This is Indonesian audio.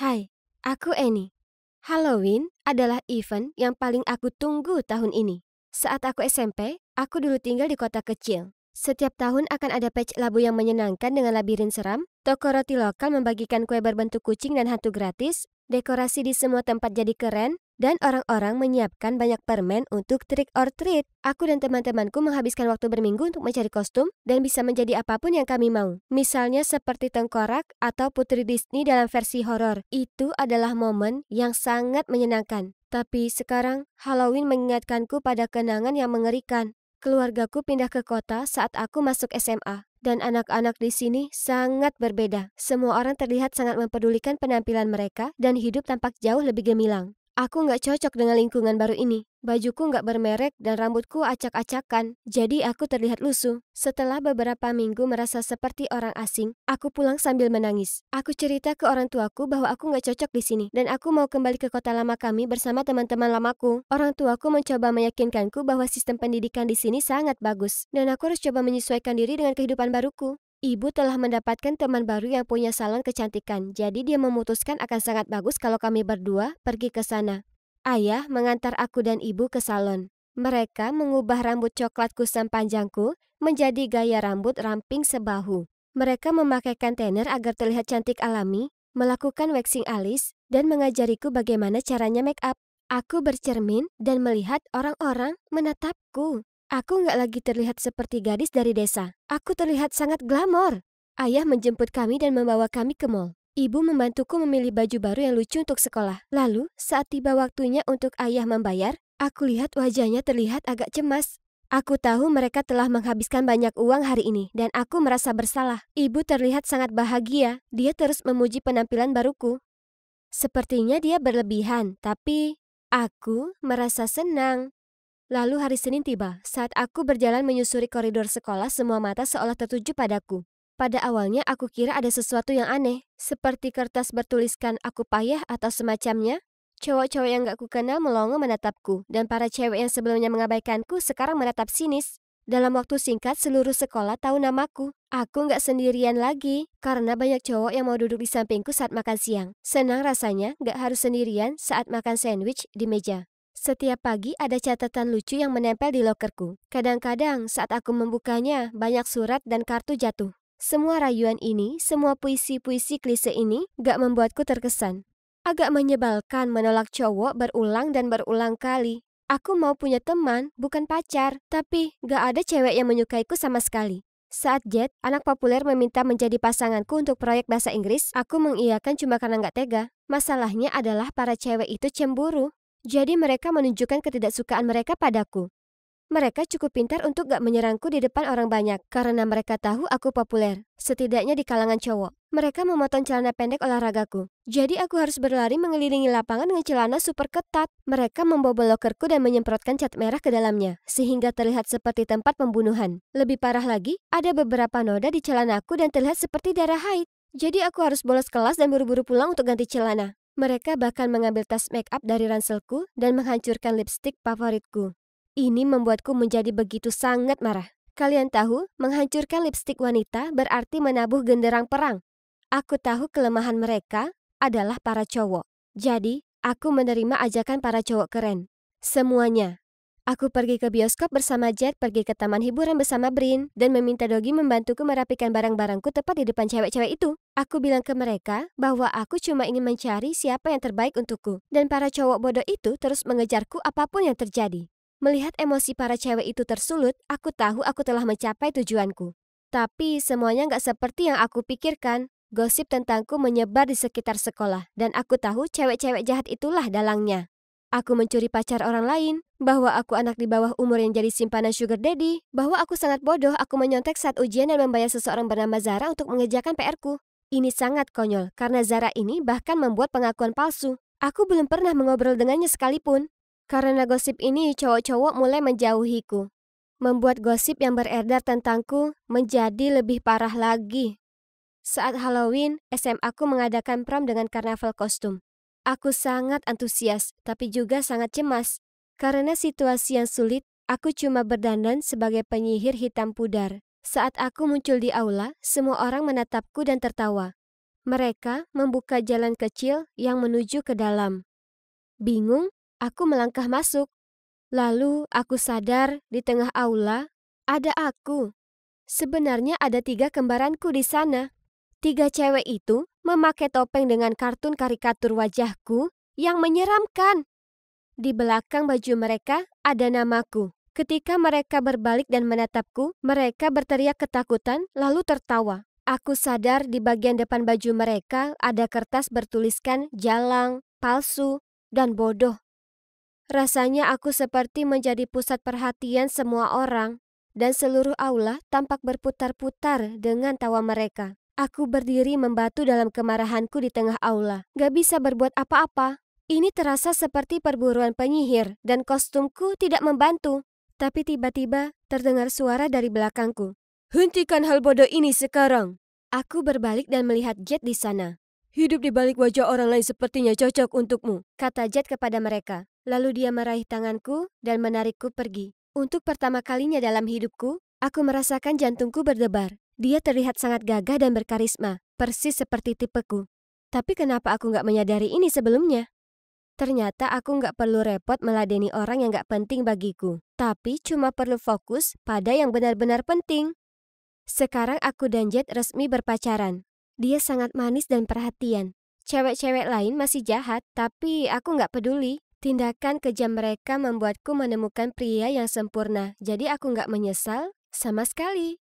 Hai, aku Annie. Halloween adalah event yang paling aku tunggu tahun ini. Saat aku SMP, aku dulu tinggal di kota kecil. Setiap tahun akan ada patch labu yang menyenangkan dengan labirin seram, toko roti lokal membagikan kue berbentuk kucing dan hantu gratis, dekorasi di semua tempat jadi keren, dan orang-orang menyiapkan banyak permen untuk trick or treat. Aku dan teman-temanku menghabiskan waktu berminggu untuk mencari kostum dan bisa menjadi apapun yang kami mau. Misalnya seperti tengkorak atau putri Disney dalam versi horor. Itu adalah momen yang sangat menyenangkan. Tapi sekarang Halloween mengingatkanku pada kenangan yang mengerikan. Keluargaku pindah ke kota saat aku masuk SMA dan anak-anak di sini sangat berbeda. Semua orang terlihat sangat mempedulikan penampilan mereka dan hidup tampak jauh lebih gemilang. Aku nggak cocok dengan lingkungan baru ini. Bajuku nggak bermerek dan rambutku acak-acakan, jadi aku terlihat lusuh. Setelah beberapa minggu merasa seperti orang asing, aku pulang sambil menangis. Aku cerita ke orang tuaku bahwa aku nggak cocok di sini dan aku mau kembali ke kota lama kami bersama teman-teman lamaku. Orang tuaku mencoba meyakinkanku bahwa sistem pendidikan di sini sangat bagus dan aku harus coba menyesuaikan diri dengan kehidupan baruku. Ibu telah mendapatkan teman baru yang punya salon kecantikan, jadi dia memutuskan akan sangat bagus kalau kami berdua pergi ke sana. Ayah mengantar aku dan ibu ke salon. Mereka mengubah rambut coklat kusam panjangku menjadi gaya rambut ramping sebahu. Mereka memakaikan tenor agar terlihat cantik alami, melakukan waxing alis, dan mengajariku bagaimana caranya make up. Aku bercermin dan melihat orang-orang menatapku. Aku nggak lagi terlihat seperti gadis dari desa. Aku terlihat sangat glamor. Ayah menjemput kami dan membawa kami ke mall. Ibu membantuku memilih baju baru yang lucu untuk sekolah. Lalu, saat tiba waktunya untuk ayah membayar, aku lihat wajahnya terlihat agak cemas. Aku tahu mereka telah menghabiskan banyak uang hari ini, dan aku merasa bersalah. Ibu terlihat sangat bahagia. Dia terus memuji penampilan baruku. Sepertinya dia berlebihan, tapi aku merasa senang. Lalu hari Senin tiba, saat aku berjalan menyusuri koridor sekolah semua mata seolah tertuju padaku. Pada awalnya aku kira ada sesuatu yang aneh, seperti kertas bertuliskan aku payah atau semacamnya. Cowok-cowok yang gak kukenal melongo menatapku, dan para cewek yang sebelumnya mengabaikanku sekarang menatap sinis. Dalam waktu singkat, seluruh sekolah tahu namaku. Aku nggak sendirian lagi, karena banyak cowok yang mau duduk di sampingku saat makan siang. Senang rasanya nggak harus sendirian saat makan sandwich di meja. Setiap pagi ada catatan lucu yang menempel di lokerku. Kadang-kadang saat aku membukanya, banyak surat dan kartu jatuh. Semua rayuan ini, semua puisi-puisi klise ini gak membuatku terkesan. Agak menyebalkan menolak cowok berulang dan berulang kali. Aku mau punya teman, bukan pacar, tapi gak ada cewek yang menyukaiku sama sekali. Saat Jet, anak populer meminta menjadi pasanganku untuk proyek bahasa Inggris, aku mengiyakan cuma karena gak tega. Masalahnya adalah para cewek itu cemburu. Jadi mereka menunjukkan ketidaksukaan mereka padaku. Mereka cukup pintar untuk gak menyerangku di depan orang banyak karena mereka tahu aku populer, setidaknya di kalangan cowok. Mereka memotong celana pendek olahragaku. Jadi aku harus berlari mengelilingi lapangan dengan celana super ketat. Mereka membobol lokerku dan menyemprotkan cat merah ke dalamnya, sehingga terlihat seperti tempat pembunuhan. Lebih parah lagi, ada beberapa noda di celanaku dan terlihat seperti darah haid. Jadi aku harus bolos kelas dan buru-buru pulang untuk ganti celana. Mereka bahkan mengambil tas make up dari ranselku dan menghancurkan lipstick favoritku. Ini membuatku menjadi begitu sangat marah. Kalian tahu, menghancurkan lipstick wanita berarti menabuh genderang perang. Aku tahu kelemahan mereka adalah para cowok. Jadi, aku menerima ajakan para cowok keren. Semuanya, Aku pergi ke bioskop bersama Jack, pergi ke taman hiburan bersama Brin, dan meminta Dogi membantuku merapikan barang-barangku tepat di depan cewek-cewek itu. Aku bilang ke mereka bahwa aku cuma ingin mencari siapa yang terbaik untukku, dan para cowok bodoh itu terus mengejarku apapun yang terjadi. Melihat emosi para cewek itu tersulut, aku tahu aku telah mencapai tujuanku. Tapi semuanya nggak seperti yang aku pikirkan. Gosip tentangku menyebar di sekitar sekolah, dan aku tahu cewek-cewek jahat itulah dalangnya. Aku mencuri pacar orang lain, bahwa aku anak di bawah umur yang jadi simpanan sugar daddy, bahwa aku sangat bodoh aku menyontek saat ujian dan membayar seseorang bernama Zara untuk mengejarkan PR-ku. Ini sangat konyol, karena Zara ini bahkan membuat pengakuan palsu. Aku belum pernah mengobrol dengannya sekalipun. Karena gosip ini, cowok-cowok mulai menjauhiku. Membuat gosip yang beredar tentangku menjadi lebih parah lagi. Saat Halloween, SMA aku mengadakan prom dengan karnaval kostum. Aku sangat antusias, tapi juga sangat cemas. Karena situasi yang sulit, aku cuma berdandan sebagai penyihir hitam pudar. Saat aku muncul di aula, semua orang menatapku dan tertawa. Mereka membuka jalan kecil yang menuju ke dalam. Bingung, aku melangkah masuk. Lalu aku sadar di tengah aula ada aku. Sebenarnya ada tiga kembaranku di sana. Tiga cewek itu memakai topeng dengan kartun karikatur wajahku yang menyeramkan. Di belakang baju mereka ada namaku. Ketika mereka berbalik dan menatapku, mereka berteriak ketakutan lalu tertawa. Aku sadar di bagian depan baju mereka ada kertas bertuliskan jalang, palsu, dan bodoh. Rasanya aku seperti menjadi pusat perhatian semua orang dan seluruh aula tampak berputar-putar dengan tawa mereka. Aku berdiri membatu dalam kemarahanku di tengah aula. Gak bisa berbuat apa-apa. Ini terasa seperti perburuan penyihir dan kostumku tidak membantu. Tapi tiba-tiba terdengar suara dari belakangku. Hentikan hal bodoh ini sekarang. Aku berbalik dan melihat Jet di sana. Hidup di balik wajah orang lain sepertinya cocok untukmu, kata Jet kepada mereka. Lalu dia meraih tanganku dan menarikku pergi. Untuk pertama kalinya dalam hidupku, aku merasakan jantungku berdebar. Dia terlihat sangat gagah dan berkarisma, persis seperti tipeku. Tapi kenapa aku nggak menyadari ini sebelumnya? Ternyata aku nggak perlu repot meladeni orang yang nggak penting bagiku, tapi cuma perlu fokus pada yang benar-benar penting. Sekarang aku dan Jet resmi berpacaran. Dia sangat manis dan perhatian. Cewek-cewek lain masih jahat, tapi aku nggak peduli. Tindakan kejam mereka membuatku menemukan pria yang sempurna, jadi aku nggak menyesal sama sekali.